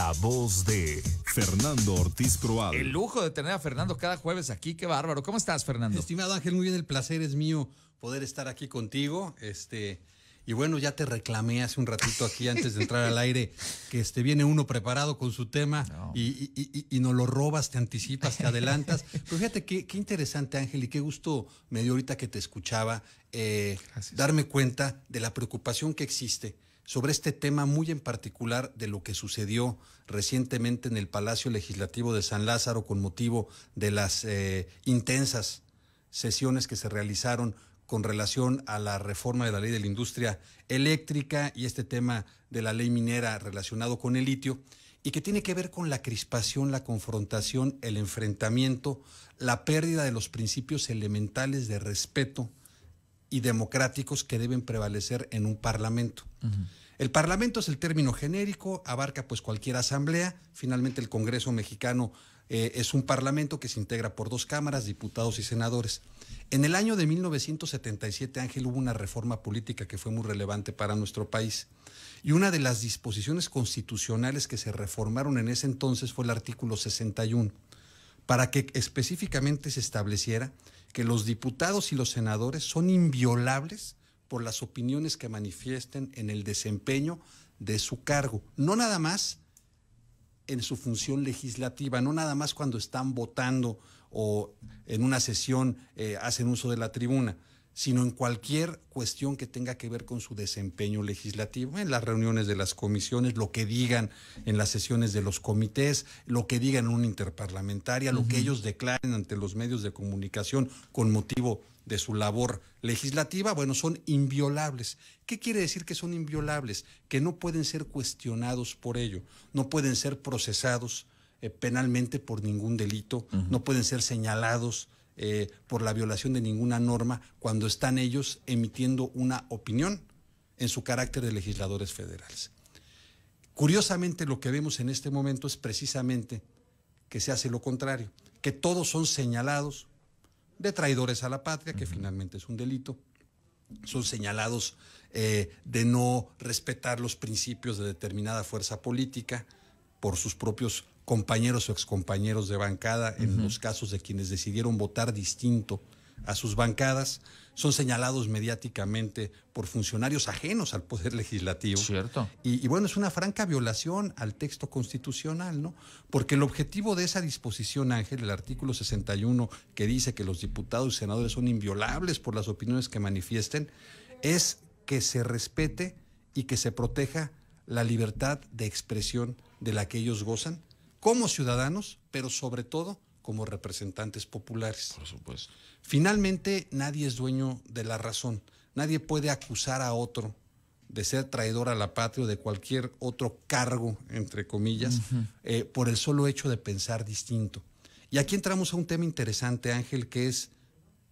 La voz de Fernando Ortiz Proal. El lujo de tener a Fernando cada jueves aquí, qué bárbaro. ¿Cómo estás, Fernando? Estimado Ángel, muy bien, el placer es mío poder estar aquí contigo. Este, y bueno, ya te reclamé hace un ratito aquí antes de entrar al aire que este, viene uno preparado con su tema y, no lo robas, te anticipas, te adelantas. Pero fíjate qué, interesante, Ángel, y qué gusto me dio ahorita que te escuchaba eh, darme cuenta de la preocupación que existe sobre este tema muy en particular de lo que sucedió recientemente en el Palacio Legislativo de San Lázaro con motivo de las eh, intensas sesiones que se realizaron con relación a la reforma de la ley de la industria eléctrica y este tema de la ley minera relacionado con el litio y que tiene que ver con la crispación, la confrontación, el enfrentamiento, la pérdida de los principios elementales de respeto y democráticos que deben prevalecer en un parlamento. El parlamento es el término genérico, abarca pues cualquier asamblea, finalmente el Congreso mexicano eh, es un parlamento que se integra por dos cámaras, diputados y senadores. En el año de 1977, Ángel, hubo una reforma política que fue muy relevante para nuestro país. Y una de las disposiciones constitucionales que se reformaron en ese entonces fue el artículo 61, para que específicamente se estableciera que los diputados y los senadores son inviolables por las opiniones que manifiesten en el desempeño de su cargo, no nada más en su función legislativa, no nada más cuando están votando o en una sesión eh, hacen uso de la tribuna, sino en cualquier cuestión que tenga que ver con su desempeño legislativo, en las reuniones de las comisiones, lo que digan en las sesiones de los comités, lo que digan en una interparlamentaria, lo que ellos declaren ante los medios de comunicación con motivo de su labor legislativa, bueno, son inviolables. ¿Qué quiere decir que son inviolables? Que no pueden ser cuestionados por ello, no pueden ser procesados eh, penalmente por ningún delito, no pueden ser señalados eh, por la violación de ninguna norma cuando están ellos emitiendo una opinión en su carácter de legisladores federales. Curiosamente, lo que vemos en este momento es precisamente que se hace lo contrario, que todos son señalados de traidores a la patria, que finalmente es un delito, son señalados eh, de no respetar los principios de determinada fuerza política por sus propios compañeros o excompañeros de bancada, en los casos de quienes decidieron votar distinto a sus bancadas, son señalados mediáticamente por funcionarios ajenos al Poder Legislativo. Cierto. Y, y, bueno, es una franca violación al texto constitucional, ¿no? Porque el objetivo de esa disposición, Ángel, el artículo 61, que dice que los diputados y senadores son inviolables por las opiniones que manifiesten, es que se respete y que se proteja la libertad de expresión de la que ellos gozan como ciudadanos, pero sobre todo como representantes populares. Por supuesto. Finalmente, nadie es dueño de la razón. Nadie puede acusar a otro de ser traidor a la patria o de cualquier otro cargo, entre comillas, eh, por el solo hecho de pensar distinto. Y aquí entramos a un tema interesante, Ángel, que es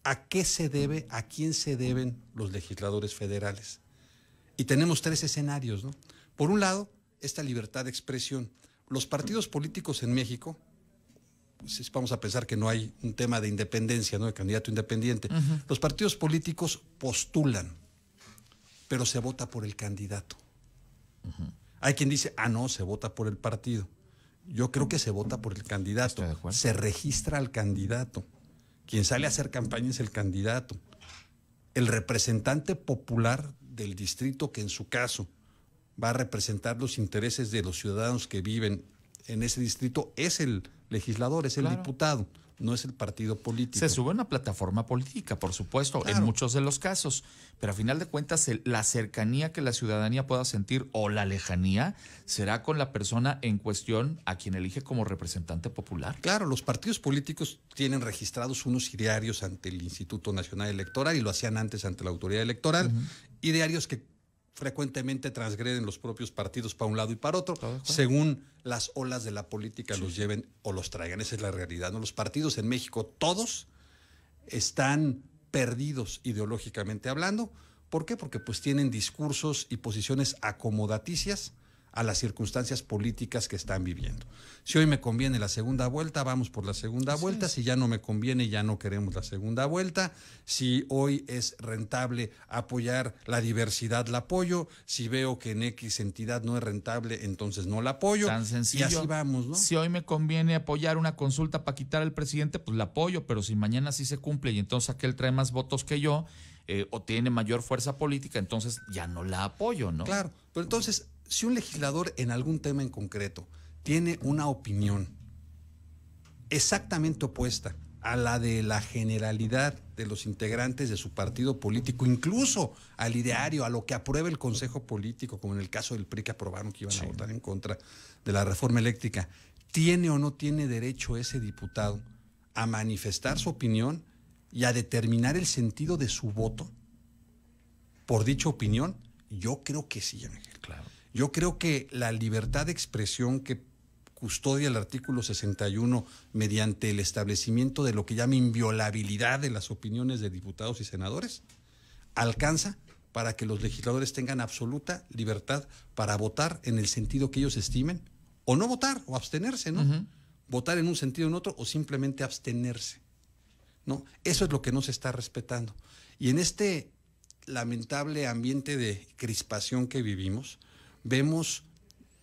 a qué se debe, a quién se deben los legisladores federales. Y tenemos tres escenarios, ¿no? Por un lado, esta libertad de expresión los partidos políticos en México, si pues, vamos a pensar que no hay un tema de independencia, ¿no? de candidato independiente, los partidos políticos postulan, pero se vota por el candidato. Hay quien dice, ah, no, se vota por el partido. Yo creo que se vota por el candidato, se registra al candidato. Quien sale a hacer campaña es el candidato. El representante popular del distrito que en su caso va a representar los intereses de los ciudadanos que viven en ese distrito es el legislador, es el diputado, no es el partido político. Se sube una plataforma política, por supuesto, en muchos de los casos, pero a final de cuentas la cercanía que la ciudadanía pueda sentir o la lejanía será con la persona en cuestión a quien elige como representante popular. Claro, los partidos políticos tienen registrados unos idearios ante el Instituto Nacional Electoral y lo hacían antes ante la Autoridad Electoral, idearios que frecuentemente transgreden los propios partidos para un lado y para otro, según las olas de la política los lleven o los traigan. Esa es la realidad. Los partidos en México, todos, están perdidos ideológicamente hablando. ¿Por qué? Porque pues tienen discursos y posiciones acomodaticias a las circunstancias políticas que están viviendo. Si hoy me conviene la segunda vuelta, vamos por la segunda vuelta. Si ya no me conviene, ya no queremos la segunda vuelta. Si hoy es rentable apoyar la diversidad, la apoyo. Si veo que en X entidad no es rentable, entonces no la apoyo. Tan sencillo. Y así vamos, ¿no? Si hoy me conviene apoyar una consulta para quitar al presidente, pues la apoyo, pero si mañana sí se cumple y entonces aquel trae más votos que yo eh, o tiene mayor fuerza política, entonces ya no la apoyo, ¿no? Claro, pero entonces si un legislador en algún tema en concreto tiene una opinión exactamente opuesta a la de la generalidad de los integrantes de su partido político, incluso al ideario, a lo que apruebe el Consejo Político, como en el caso del PRI que aprobaron que iban a votar en contra de la reforma eléctrica, ¿tiene o no tiene derecho ese diputado a manifestar su opinión y a determinar el sentido de su voto por dicha opinión? Yo creo que sí, Ángel. Yo creo que la libertad de expresión que custodia el artículo 61 mediante el establecimiento de lo que llama inviolabilidad de las opiniones de diputados y senadores, alcanza para que los legisladores tengan absoluta libertad para votar en el sentido que ellos estimen, o no votar, o abstenerse, ¿no? Votar en un sentido o en otro, o simplemente abstenerse. ¿No? Eso es lo que no se está respetando. Y en este lamentable ambiente de crispación que vivimos, vemos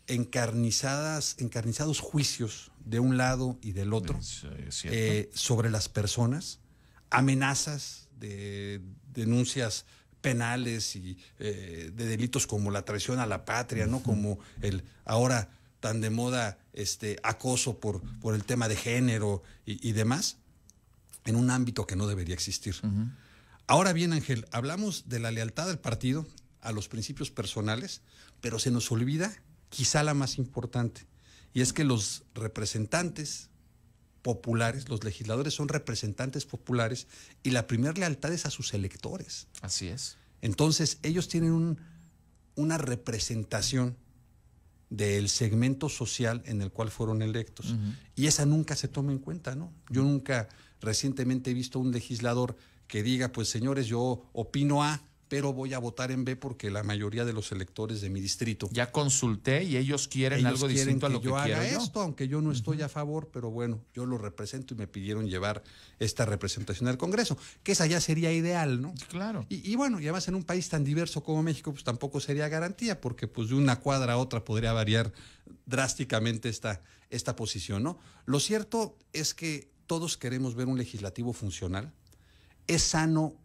encarnizadas, encarnizados juicios de un lado y del otro eh, eh, sobre las personas, amenazas de denuncias penales y eh, de delitos como la traición a la patria, ¿no? Como el ahora tan de moda este acoso por, por el tema de género y, demás, en un ámbito que no debería existir. Ahora bien, Ángel, hablamos de la lealtad del partido a los principios personales, pero se nos olvida quizá la más importante, y es que los representantes populares, los legisladores son representantes populares y la primera lealtad es a sus electores. Así es. Entonces, ellos tienen una representación del segmento social en el cual fueron electos. Y esa nunca se toma en cuenta, ¿no? Yo nunca recientemente he visto un legislador que diga, pues señores, yo opino A, pero voy a votar en B porque la mayoría de los electores de mi distrito. Ya consulté y ellos quieren algo distinto a lo que yo haga esto, aunque yo no estoy a favor, pero bueno, yo lo represento y me pidieron llevar esta representación al Congreso, que esa ya sería ideal, ¿no? Claro. Y, bueno, y además en un país tan diverso como México, pues tampoco sería garantía, porque pues de una cuadra a otra podría variar drásticamente esta, esta posición, ¿no? Lo cierto es que todos queremos ver un legislativo funcional. Es sano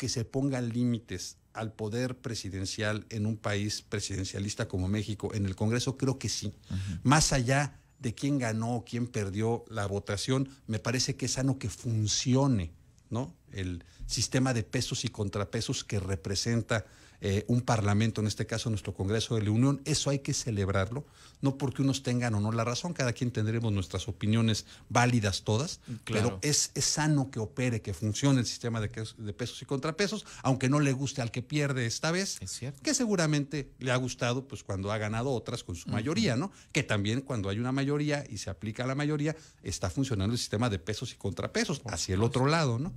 que se pongan límites al poder presidencial en un país presidencialista como México, en el Congreso, creo que sí. Más allá de quién ganó, quién perdió la votación, me parece que es sano que funcione, ¿no? El sistema de pesos y contrapesos que representa eh, un parlamento, en este caso nuestro Congreso de la Unión. Eso hay que celebrarlo, no porque unos tengan o no la razón, cada quien tendremos nuestras opiniones válidas todas, pero es, sano que opere, que funcione el sistema de, pesos y contrapesos, aunque no le guste al que pierde esta vez, que seguramente le ha gustado pues cuando ha ganado otras con su mayoría, ¿no? Que también cuando hay una mayoría y se aplica a la mayoría, está funcionando el sistema de pesos y contrapesos, hacia el otro lado, ¿no?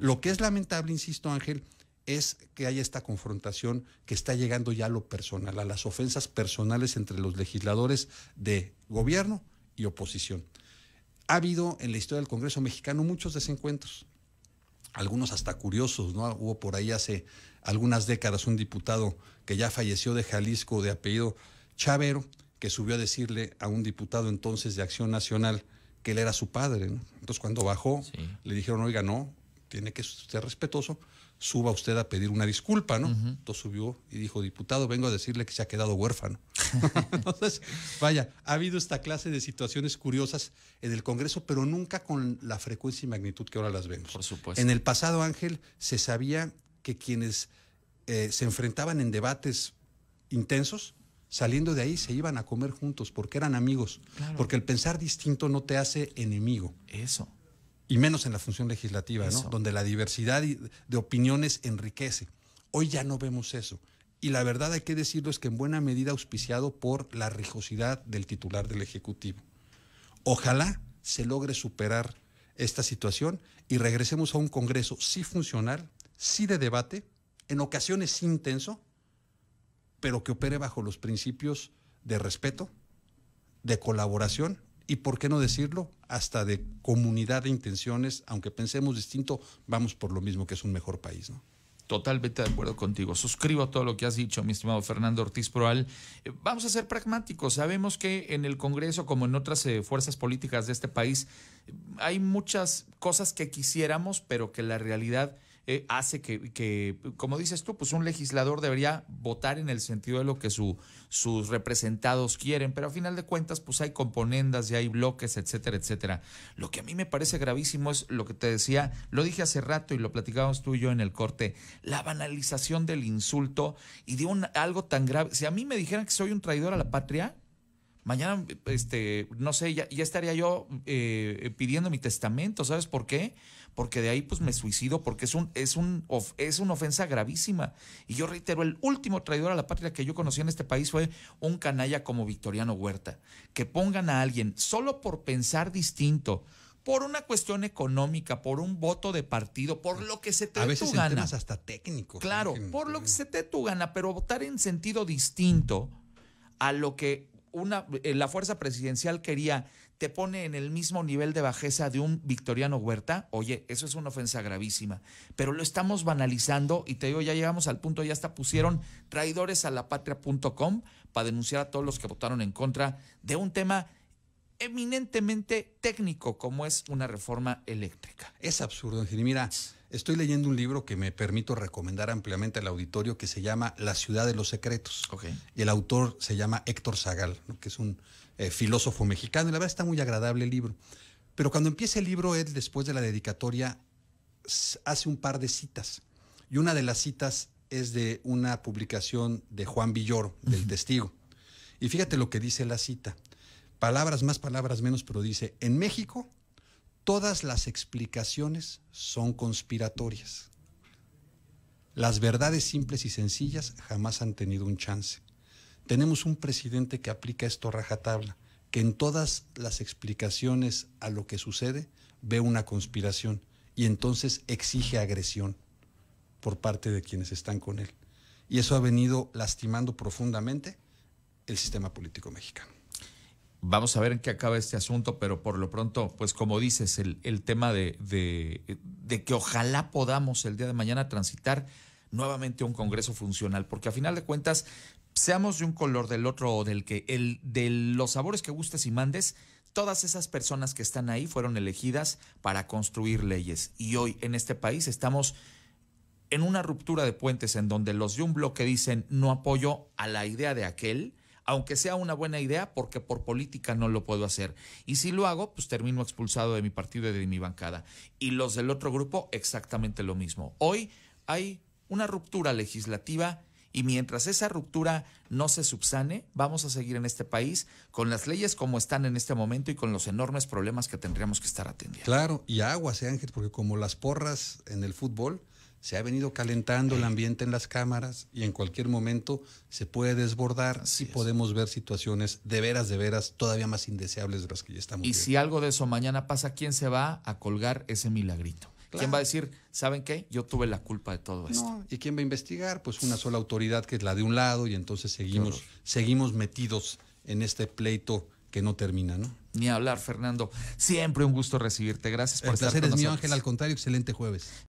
Lo que es lamentable, insisto Ángel, es que hay esta confrontación que está llegando ya a lo personal, a las ofensas personales entre los legisladores de gobierno y oposición. Ha habido en la historia del Congreso mexicano muchos desencuentros, algunos hasta curiosos, ¿no? Hubo por ahí hace algunas décadas un diputado que ya falleció de Jalisco de apellido Chavero, que subió a decirle a un diputado entonces de Acción Nacional que él era su padre, Entonces cuando bajó le dijeron, oiga, no, tiene que ser respetuoso suba usted a pedir una disculpa, ¿no? Entonces subió y dijo, diputado, vengo a decirle que se ha quedado huérfano. Entonces, vaya, ha habido esta clase de situaciones curiosas en el Congreso, pero nunca con la frecuencia y magnitud que ahora las vemos. Por supuesto. En el pasado, Ángel, se sabía que quienes eh, se enfrentaban en debates intensos, saliendo de ahí se iban a comer juntos porque eran amigos, porque el pensar distinto no te hace enemigo. Eso y menos en la función legislativa, donde la diversidad de opiniones enriquece. Hoy ya no vemos eso. Y la verdad hay que decirlo es que en buena medida auspiciado por la rijosidad del titular del Ejecutivo. Ojalá se logre superar esta situación y regresemos a un Congreso sí funcional, sí de debate, en ocasiones intenso, pero que opere bajo los principios de respeto, de colaboración y, ¿por qué no decirlo? Hasta de comunidad de intenciones, aunque pensemos distinto, vamos por lo mismo que es un mejor país, ¿no? Totalmente de acuerdo contigo. Suscribo a todo lo que has dicho, mi estimado Fernando Ortiz Proal. Eh, vamos a ser pragmáticos. Sabemos que en el Congreso, como en otras eh, fuerzas políticas de este país, eh, hay muchas cosas que quisiéramos, pero que la realidad eh, hace que, como dices tú, pues un legislador debería votar en el sentido de lo que sus representados quieren, pero a final de cuentas, pues hay componendas y hay bloques, etcétera, etcétera. Lo que a mí me parece gravísimo es lo que te decía, lo dije hace rato y lo platicábamos tú y yo en el corte, la banalización del insulto y de un, algo tan grave. Si a mí me dijeran que soy un traidor a la patria, mañana, este, no sé, ya, estaría yo eh, pidiendo mi testamento, ¿sabes por qué? porque de ahí pues me suicido, porque es, un, es, un, es una ofensa gravísima. Y yo reitero, el último traidor a la patria que yo conocí en este país fue un canalla como Victoriano Huerta. Que pongan a alguien solo por pensar distinto, por una cuestión económica, por un voto de partido, por lo que se te dé tu gana. hasta técnico. Claro, por lo que se te tu gana, pero votar en sentido distinto a lo que una, eh, la fuerza presidencial quería te pone en el mismo nivel de bajeza de un Victoriano Huerta, oye, eso es una ofensa gravísima, pero lo estamos banalizando y te digo, ya llegamos al punto, ya hasta pusieron traidores a la patria.com para denunciar a todos los que votaron en contra de un tema eminentemente técnico como es una reforma eléctrica. Es absurdo, Angelina. Mira, estoy leyendo un libro que me permito recomendar ampliamente al auditorio que se llama La ciudad de los secretos. Y el autor se llama Héctor Zagal, que es un eh, filósofo mexicano, y la verdad está muy agradable el libro. Pero cuando empieza el libro, él después de la dedicatoria hace un par de citas. Y una de las citas es de una publicación de Juan Villoro, del Testigo. Y fíjate lo que dice la cita. Palabras más, palabras menos, pero dice, en México todas las explicaciones son conspiratorias. Las verdades simples y sencillas jamás han tenido un chance tenemos un presidente que aplica esto rajatabla, que en todas las explicaciones a lo que sucede ve una conspiración y entonces exige agresión por parte de quienes están con él. Y eso ha venido lastimando profundamente el sistema político mexicano. Vamos a ver en qué acaba este asunto, pero por lo pronto, pues como dices, el, tema de que ojalá podamos el día de mañana transitar nuevamente un Congreso funcional, porque a final de cuentas, seamos de un color, del otro o del que, el, de los sabores que gustes y mandes, todas esas personas que están ahí fueron elegidas para construir leyes. Y hoy en este país estamos en una ruptura de puentes en donde los de un bloque dicen no apoyo a la idea de aquel, aunque sea una buena idea, porque por política no lo puedo hacer. Y si lo hago, pues termino expulsado de mi partido y de mi bancada. Y los del otro grupo, exactamente lo mismo. Hoy hay una ruptura legislativa y mientras esa ruptura no se subsane, vamos a seguir en este país con las leyes como están en este momento y con los enormes problemas que tendríamos que estar atendiendo. Claro, y aguas, Ángel, porque como las porras en el fútbol, se ha venido calentando el ambiente en las cámaras y en cualquier momento se puede desbordar si y podemos ver situaciones de veras, de veras, todavía más indeseables de las que ya estamos. Y si algo de eso mañana pasa, ¿quién se va a colgar ese milagrito? ¿Quién va a decir, ¿saben qué? Yo tuve la culpa de todo esto. ¿y quién va a investigar? Pues una sola autoridad que es la de un lado y entonces seguimos, seguimos metidos en este pleito que no termina, ¿no? Ni hablar, Fernando. Siempre un gusto recibirte. Gracias por El placer es mío, Ángel. Al contrario, excelente jueves.